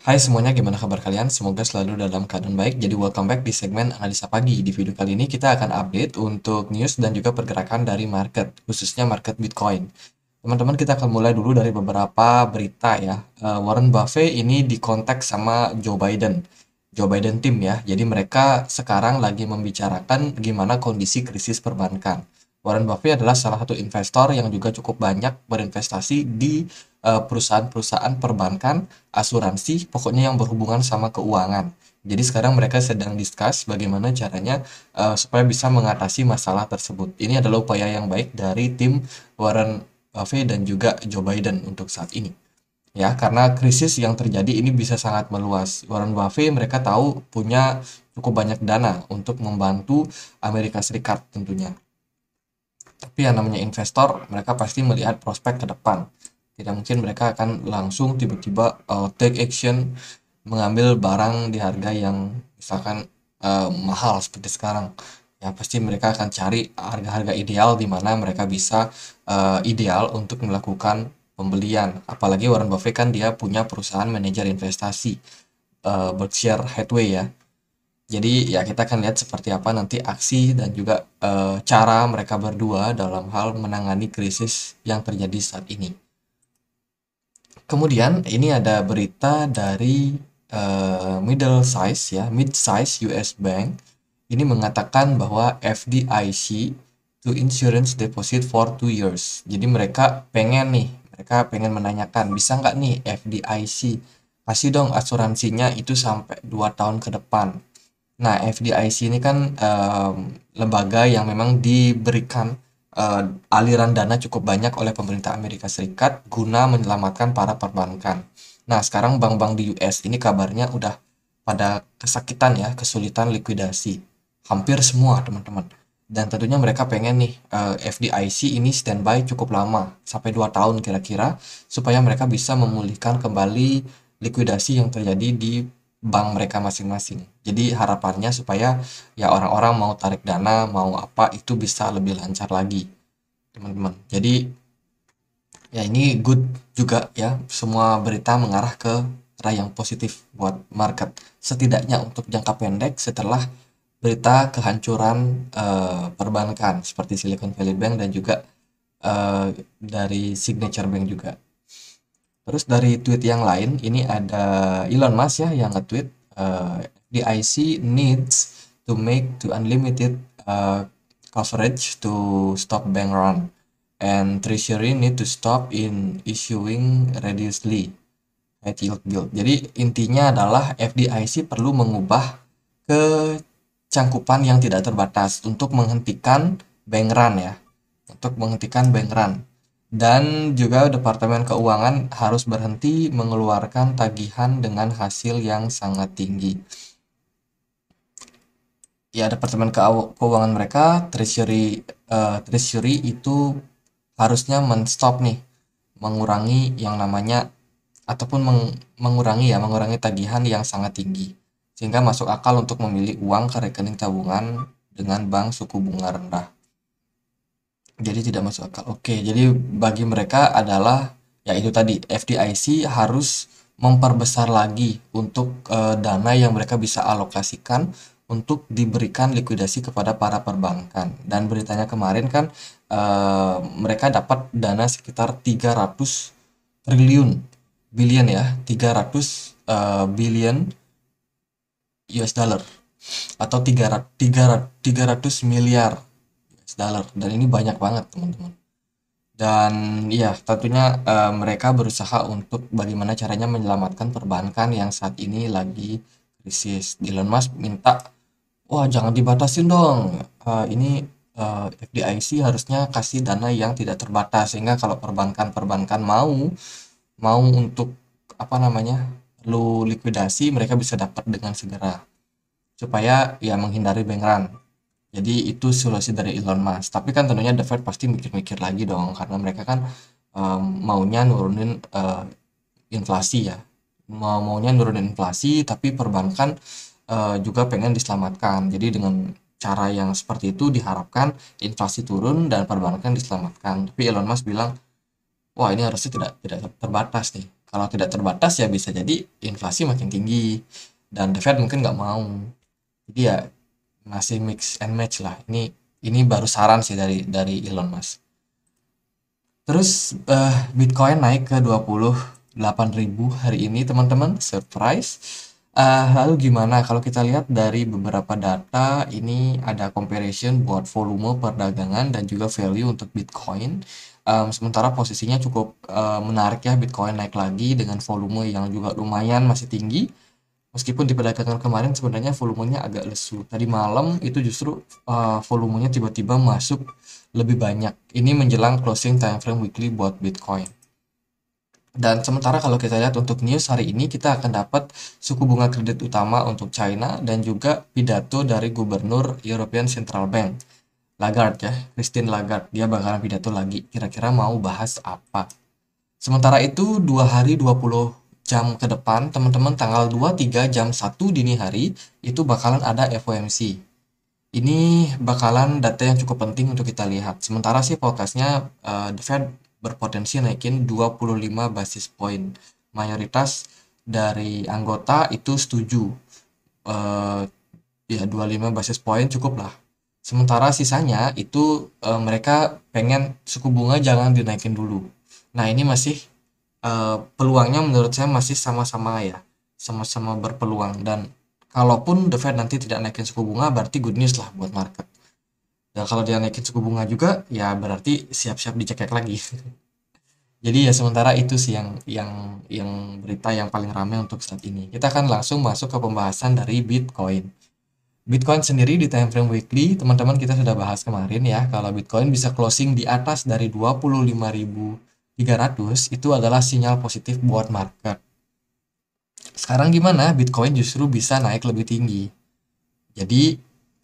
Hai semuanya, gimana kabar kalian? Semoga selalu dalam keadaan baik. Jadi welcome back di segmen Analisa Pagi. Di video kali ini kita akan update untuk news dan juga pergerakan dari market, khususnya market Bitcoin. Teman-teman, kita akan mulai dulu dari beberapa berita ya. Eh, Warren Buffett ini dikontak sama Joe Biden. Joe Biden tim ya. Jadi mereka sekarang lagi membicarakan gimana kondisi krisis perbankan. Warren Buffett adalah salah satu investor yang juga cukup banyak berinvestasi di eh, perusahaan-perusahaan perbankan, asuransi, pokoknya yang berhubungan sama keuangan. Jadi sekarang mereka sedang discuss bagaimana caranya uh, supaya bisa mengatasi masalah tersebut. Ini adalah upaya yang baik dari tim Warren Buffett dan juga Joe Biden untuk saat ini. Ya, karena krisis yang terjadi ini bisa sangat meluas. Warren Buffett mereka tahu punya cukup banyak dana untuk membantu Amerika Serikat tentunya. Tapi yang namanya investor, mereka pasti melihat prospek ke depan. Tidak mungkin mereka akan langsung tiba-tiba uh, take action mengambil barang di harga yang misalkan uh, mahal seperti sekarang. Ya pasti mereka akan cari harga-harga ideal di mana mereka bisa uh, ideal untuk melakukan pembelian. Apalagi Warren Buffett kan dia punya perusahaan manajer investasi uh, Berkshire Hathaway ya jadi ya kita akan lihat seperti apa nanti aksi dan juga e, cara mereka berdua dalam hal menangani krisis yang terjadi saat ini. Kemudian ini ada berita dari e, middle size ya mid size US bank ini mengatakan bahwa FDIC to insurance deposit for two years. Jadi mereka pengen nih mereka pengen menanyakan bisa nggak nih FDIC kasih dong asuransinya itu sampai 2 tahun ke depan Nah, FDIC ini kan, mmm, lembaga yang memang diberikan, uh, aliran dana cukup banyak oleh pemerintah Amerika Serikat guna menyelamatkan para perbankan. Nah, sekarang bank-bank di US ini kabarnya udah pada kesakitan ya, kesulitan likuidasi, hampir semua teman-teman. Dan tentunya mereka pengen nih, uh, eh, FDIC ini standby cukup lama, sampai 2 tahun kira-kira, supaya mereka bisa memulihkan kembali likuidasi yang terjadi di bank mereka masing-masing. Jadi harapannya supaya ya orang-orang mau tarik dana, mau apa itu bisa lebih lancar lagi, teman-teman. Jadi ya ini good juga ya, semua berita mengarah ke arah yang positif buat market. Setidaknya untuk jangka pendek setelah berita kehancuran uh, perbankan seperti Silicon Valley Bank dan juga uh, dari Signature Bank juga. Terus dari tweet yang lain, ini ada Elon Musk ya yang nge-tweet uh, eh, DIC needs to make to unlimited uh, coverage to stop bank run and treasury need to stop in issuing reducedly high yield bill. Jadi intinya adalah FDIC perlu mengubah ke cangkupan yang tidak terbatas untuk menghentikan bank run ya. Untuk menghentikan bank run dan juga Departemen Keuangan harus berhenti mengeluarkan tagihan dengan hasil yang sangat tinggi. Ya, Departemen Keuangan mereka, Treasury, uh, Treasury itu harusnya menstop nih, mengurangi yang namanya ataupun meng, mengurangi ya, mengurangi tagihan yang sangat tinggi. Sehingga masuk akal untuk memilih uang ke rekening tabungan dengan bank suku bunga rendah. Jadi tidak masuk akal. Oke, jadi bagi mereka adalah ya itu tadi FDIC harus memperbesar lagi untuk eh, dana yang mereka bisa alokasikan untuk diberikan likuidasi kepada para perbankan. Dan beritanya kemarin kan eh, mereka dapat dana sekitar 300 triliun billion ya, 300 eh, billion US dollar atau 300 300 miliar dollar dan ini banyak banget teman-teman dan ya tentunya uh, mereka berusaha untuk bagaimana caranya menyelamatkan perbankan yang saat ini lagi krisis Elon Musk minta wah jangan dibatasin dong uh, ini uh, eh, FDIC harusnya kasih dana yang tidak terbatas sehingga kalau perbankan-perbankan mau mau untuk apa namanya lu likuidasi mereka bisa dapat dengan segera supaya ya menghindari bank run jadi itu solusi dari Elon Musk. Tapi kan tentunya The Fed pasti mikir-mikir lagi dong karena mereka kan um, maunya nurunin uh, inflasi ya. Mau maunya nurunin inflasi tapi perbankan uh, juga pengen diselamatkan. Jadi dengan cara yang seperti itu diharapkan inflasi turun dan perbankan diselamatkan. Tapi Elon Musk bilang, "Wah, ini harusnya tidak tidak terbatas nih. Kalau tidak terbatas ya bisa jadi inflasi makin tinggi." Dan The Fed mungkin nggak mau. Jadi ya masih mix and match lah ini ini baru saran sih dari dari Elon Musk terus uh, Bitcoin naik ke 28.000 hari ini teman-teman surprise uh, lalu gimana kalau kita lihat dari beberapa data ini ada comparison buat volume perdagangan dan juga value untuk Bitcoin um, sementara posisinya cukup uh, menarik ya Bitcoin naik lagi dengan volume yang juga lumayan masih tinggi meskipun di perdagangan kemarin sebenarnya volumenya agak lesu tadi malam itu justru uh, volumenya tiba-tiba masuk lebih banyak ini menjelang closing time frame weekly buat Bitcoin dan sementara kalau kita lihat untuk news hari ini kita akan dapat suku bunga kredit utama untuk China dan juga pidato dari Gubernur European Central Bank. Lagarde ya, Christine Lagarde, dia bakalan pidato lagi. Kira-kira mau bahas apa? Sementara itu, dua hari 20 jam ke depan, teman-teman tanggal 23 jam 1 dini hari itu bakalan ada FOMC. Ini bakalan data yang cukup penting untuk kita lihat. Sementara sih forecastnya uh, The Fed berpotensi naikin 25 basis point. Mayoritas dari anggota itu setuju. Uh, ya 25 basis point cukup lah. Sementara sisanya itu uh, mereka pengen suku bunga jangan dinaikin dulu. Nah, ini masih Eh, peluangnya menurut saya masih sama-sama ya sama-sama berpeluang dan kalaupun The Fed nanti tidak naikin suku bunga berarti good news lah buat market dan kalau dia naikin suku bunga juga ya berarti siap-siap dicekek lagi jadi ya sementara itu sih yang yang yang berita yang paling ramai untuk saat ini kita akan langsung masuk ke pembahasan dari Bitcoin Bitcoin sendiri di time frame weekly teman-teman kita sudah bahas kemarin ya kalau Bitcoin bisa closing di atas dari ribu. 300 itu adalah sinyal positif buat market. Sekarang gimana? Bitcoin justru bisa naik lebih tinggi. Jadi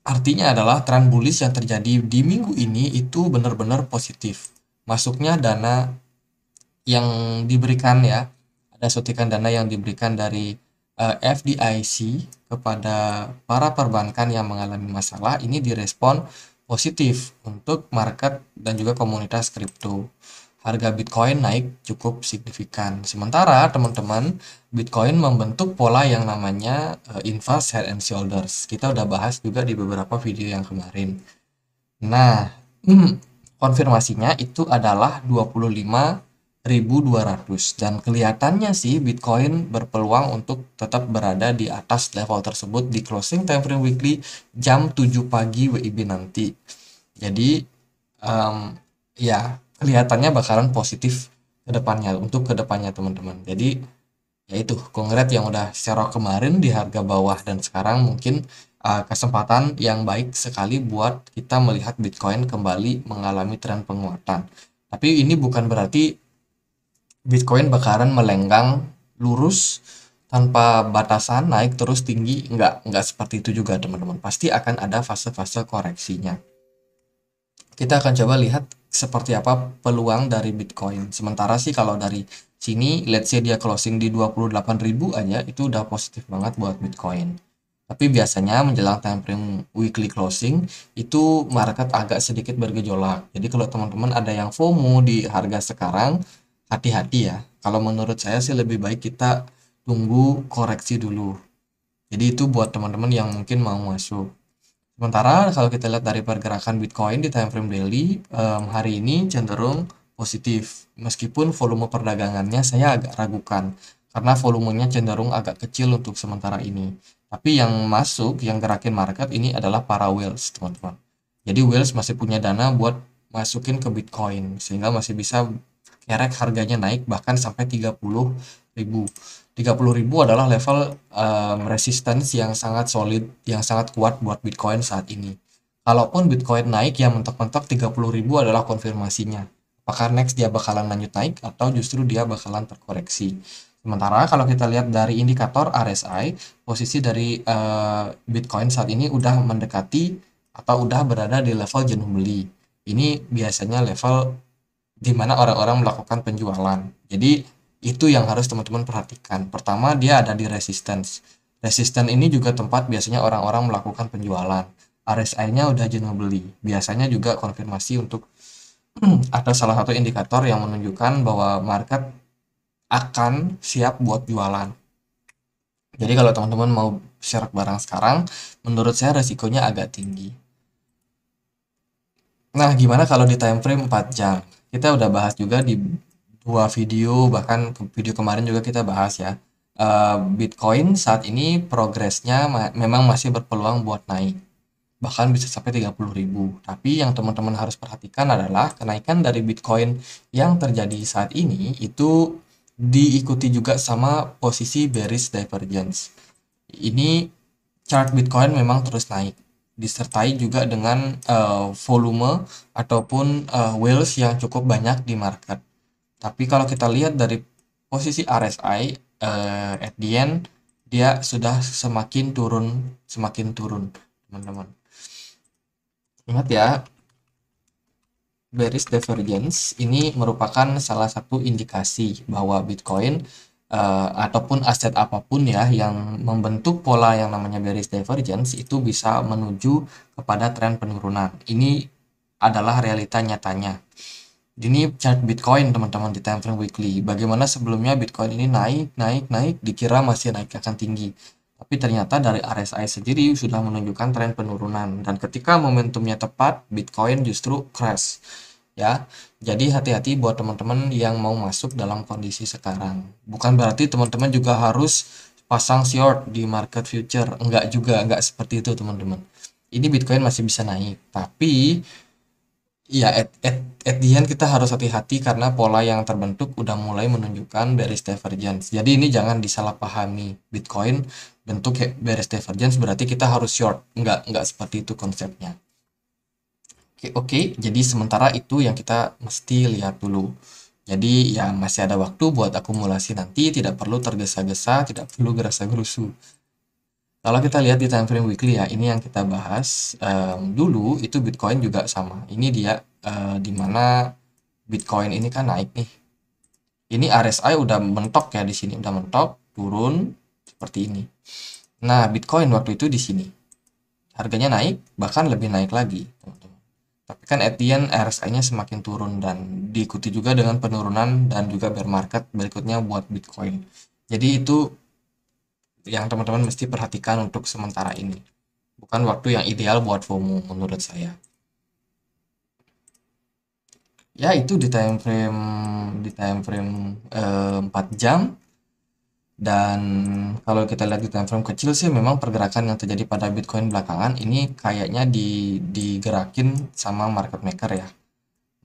artinya adalah tren bullish yang terjadi di minggu ini itu benar-benar positif. Masuknya dana yang diberikan ya, ada suntikan dana yang diberikan dari eh, FDIC kepada para perbankan yang mengalami masalah ini direspon positif untuk market dan juga komunitas kripto harga Bitcoin naik cukup signifikan. Sementara teman-teman, Bitcoin membentuk pola yang namanya uh, inverse head and shoulders. Kita udah bahas juga di beberapa video yang kemarin. Nah, hmm, konfirmasinya itu adalah 25.200 dan kelihatannya sih Bitcoin berpeluang untuk tetap berada di atas level tersebut di closing time frame weekly jam 7 pagi WIB nanti. Jadi um, ya kelihatannya bakalan positif ke depannya untuk ke depannya teman-teman. Jadi yaitu kongret yang udah secara kemarin di harga bawah dan sekarang mungkin uh, kesempatan yang baik sekali buat kita melihat Bitcoin kembali mengalami tren penguatan. Tapi ini bukan berarti Bitcoin bakaran melenggang lurus tanpa batasan naik terus tinggi nggak nggak seperti itu juga teman-teman pasti akan ada fase-fase koreksinya kita akan coba lihat seperti apa peluang dari Bitcoin. Sementara sih kalau dari sini let's say dia closing di 28.000 aja itu udah positif banget buat Bitcoin. Tapi biasanya menjelang time frame weekly closing itu market agak sedikit bergejolak. Jadi kalau teman-teman ada yang FOMO di harga sekarang hati-hati ya. Kalau menurut saya sih lebih baik kita tunggu koreksi dulu. Jadi itu buat teman-teman yang mungkin mau masuk. Sementara kalau kita lihat dari pergerakan Bitcoin di time frame daily um, hari ini cenderung positif meskipun volume perdagangannya saya agak ragukan karena volumenya cenderung agak kecil untuk sementara ini. Tapi yang masuk, yang gerakin market ini adalah para whales, teman-teman. Jadi whales masih punya dana buat masukin ke Bitcoin sehingga masih bisa kerek harganya naik bahkan sampai 30 ribu. 30.000 adalah level um, resistance yang sangat solid, yang sangat kuat buat Bitcoin saat ini. Kalaupun Bitcoin naik yang mentok-mentok 30.000 adalah konfirmasinya. Apakah next dia bakalan lanjut naik atau justru dia bakalan terkoreksi. Sementara kalau kita lihat dari indikator RSI, posisi dari uh, Bitcoin saat ini udah mendekati atau udah berada di level jenuh beli. Ini biasanya level di mana orang-orang melakukan penjualan. Jadi itu yang harus teman-teman perhatikan pertama dia ada di resistance resistance ini juga tempat biasanya orang-orang melakukan penjualan RSI-nya udah jenuh beli biasanya juga konfirmasi untuk ada salah satu indikator yang menunjukkan bahwa market akan siap buat jualan jadi kalau teman-teman mau share barang sekarang, menurut saya resikonya agak tinggi. Nah, gimana kalau di time frame 4 jam? Kita udah bahas juga di dua video bahkan video kemarin juga kita bahas ya eh, Bitcoin saat ini progresnya memang masih berpeluang buat naik bahkan bisa sampai 30 ribu tapi yang teman-teman harus perhatikan adalah kenaikan dari Bitcoin yang terjadi saat ini itu diikuti juga sama posisi bearish divergence ini chart Bitcoin memang terus naik disertai juga dengan uh, volume ataupun uh, whales yang cukup banyak di market tapi kalau kita lihat dari posisi RSI uh, eh, at the end dia sudah semakin turun, semakin turun, teman-teman. Ingat ya, bearish divergence ini merupakan salah satu indikasi bahwa Bitcoin uh, ataupun aset apapun ya yang membentuk pola yang namanya bearish divergence itu bisa menuju kepada tren penurunan. Ini adalah realita nyatanya ini chart Bitcoin teman-teman di time frame weekly. Bagaimana sebelumnya Bitcoin ini naik, naik, naik, dikira masih naik akan tinggi. Tapi ternyata dari RSI sendiri sudah menunjukkan tren penurunan dan ketika momentumnya tepat, Bitcoin justru crash. Ya, jadi hati-hati buat teman-teman yang mau masuk dalam kondisi sekarang. Bukan berarti teman-teman juga harus pasang short di market future, enggak juga, enggak seperti itu teman-teman. Ini Bitcoin masih bisa naik, tapi Iya, at, at, at the end kita harus hati-hati karena pola yang terbentuk udah mulai menunjukkan bearish divergence. Jadi ini jangan disalahpahami Bitcoin bentuk bearish divergence berarti kita harus short. Enggak enggak seperti itu konsepnya. Oke, oke. Jadi sementara itu yang kita mesti lihat dulu. Jadi ya masih ada waktu buat akumulasi nanti, tidak perlu tergesa-gesa, tidak perlu gerasa-gerusu. Kalau kita lihat di time frame weekly ya, ini yang kita bahas um, dulu itu Bitcoin juga sama. Ini dia uh, eh, dimana Bitcoin ini kan naik nih. Ini RSI udah mentok ya di sini, udah mentok, turun seperti ini. Nah, Bitcoin waktu itu di sini. Harganya naik, bahkan lebih naik lagi, Tapi kan at RSI-nya semakin turun dan diikuti juga dengan penurunan dan juga bear market berikutnya buat Bitcoin. Jadi itu yang teman-teman mesti perhatikan untuk sementara ini. Bukan waktu yang ideal buat FOMO menurut saya. Ya itu di time frame di time frame eh, 4 jam dan kalau kita lihat di time frame kecil sih memang pergerakan yang terjadi pada Bitcoin belakangan ini kayaknya di digerakin sama market maker ya.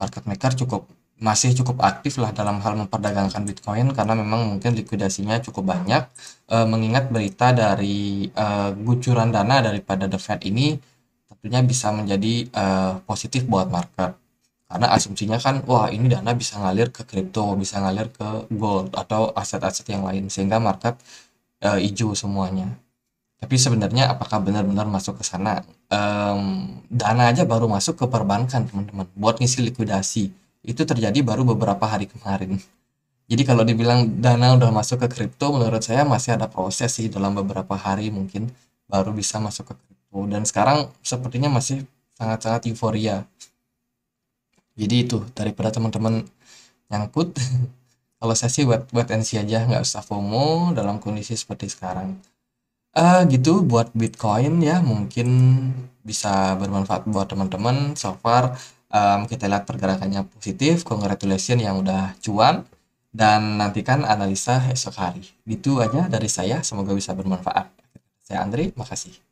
Market maker cukup masih cukup aktif lah dalam hal memperdagangkan Bitcoin karena memang mungkin likuidasinya cukup banyak e, mengingat berita dari e, gucuran dana daripada The Fed ini tentunya bisa menjadi e, positif buat market karena asumsinya kan wah ini dana bisa ngalir ke kripto bisa ngalir ke gold atau aset-aset yang lain sehingga market e, hijau semuanya tapi sebenarnya apakah benar-benar masuk ke sana e, dana aja baru masuk ke perbankan teman-teman buat ngisi likuidasi itu terjadi baru beberapa hari kemarin. Jadi kalau dibilang dana udah masuk ke kripto, menurut saya masih ada proses sih dalam beberapa hari mungkin baru bisa masuk ke kripto. Dan sekarang sepertinya masih sangat-sangat euforia. Jadi itu daripada teman-teman nyangkut, kalau saya sih buat buat NC aja nggak usah FOMO dalam kondisi seperti sekarang. Uh, gitu buat Bitcoin ya mungkin bisa bermanfaat buat teman-teman. So far um, kita lihat pergerakannya positif congratulation yang udah cuan dan nantikan analisa esok hari itu aja dari saya semoga bisa bermanfaat saya Andri makasih